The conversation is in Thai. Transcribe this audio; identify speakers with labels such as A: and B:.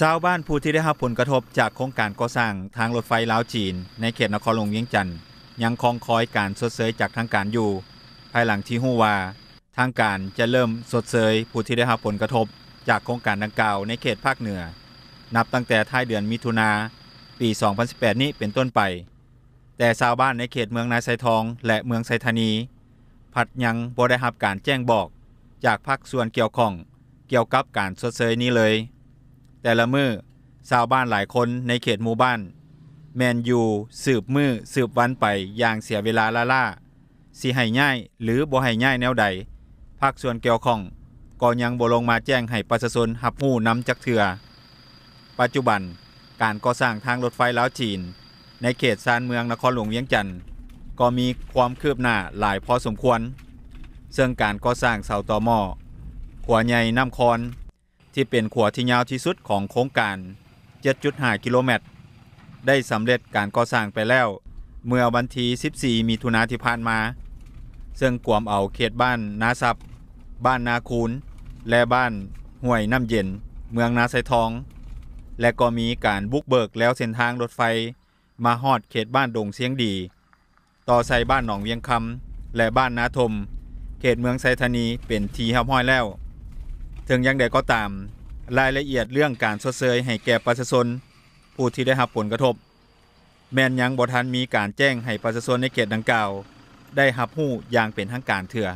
A: ชาวบ้านผู้ที่ได้รับผลกระทบจากโครงการก่อสร้างทางรถไฟลาวจีน ในเขตนครหลวงเวียงจันทน์ยังคงคอยการสดเสยจากทางการอยู่ ภายหลังที่ฮู้ว่าทางการจะเริ่มสดเสยผู้ที่ได้รับผลกระทบจากโครงการดังกล่าวในเขตภาคเหนือ นับตั้งแต่ท้ายเดือนมิถุนาปี 2018 นี้เป็นต้นไป แต่ชาวบ้านในเขตเมืองนายไซทองและเมืองไซธานีผัดยังบ่ได้รับการแจ้งบอกจากภาคส่วนเกี่ยวข้องเกี่ยวกับการสดเสยนี้เลยแต่ละมือชาวบ้านหลายคนในเขตหมู่บ้าน แมนยูสืบมือสืบวันไปอย่างเสียเวลาล่าล่าสีให้ง่ายหรือบ่ให้ง่ายแนวใดภาคส่วนเกี่ยวข้อง ก็ยังบ่ลงมาแจ้งให้ประชาชนรับรู้นำจักเถือ ปัจจุบันการก่อสร้างทางรถไฟลาวจีน ในเขตชานเมืองนครหลวงเวียงจันทน์ก็มีความคืบหน้าหลายพอสมควรซึ่งการก่อสร้างเสาต่อหม้อขัวใหญ่น้ำคอนที่เป็นขัวที่ยาวที่สุดของโครงการ 7.5กิโลเมตรได้สำเร็จการก่อสร้างไปแล้ว เมื่อวันที่14 มีถุนาที่ผ่านมา ซึ่งกวมเอาเขตบ้านนาซับบ้านนาคูนและบ้านห้วยน้ำเย็น เมืองนาไซทอง และก็มีการบุกเบิกแล้วเส้นทางรถไฟ มาฮอดเขตบ้านดงเสียงดี ต่อใส่บ้านหนองเวียงคำและบ้านนาทม เขตเมืองไซธานีเป็นทีห้าห้อยแล้วถึงยังใดก็ตาม รายละเอียดเรื่องการสดเสยให้แก่ประชาชนผู้ที่ได้รับผลกระทบ แม้นยังบ่ทันมีการแจ้งให้ประชาชนในเขตดังกล่าว ได้รับรู้อย่างเป็นทางการเถื่อ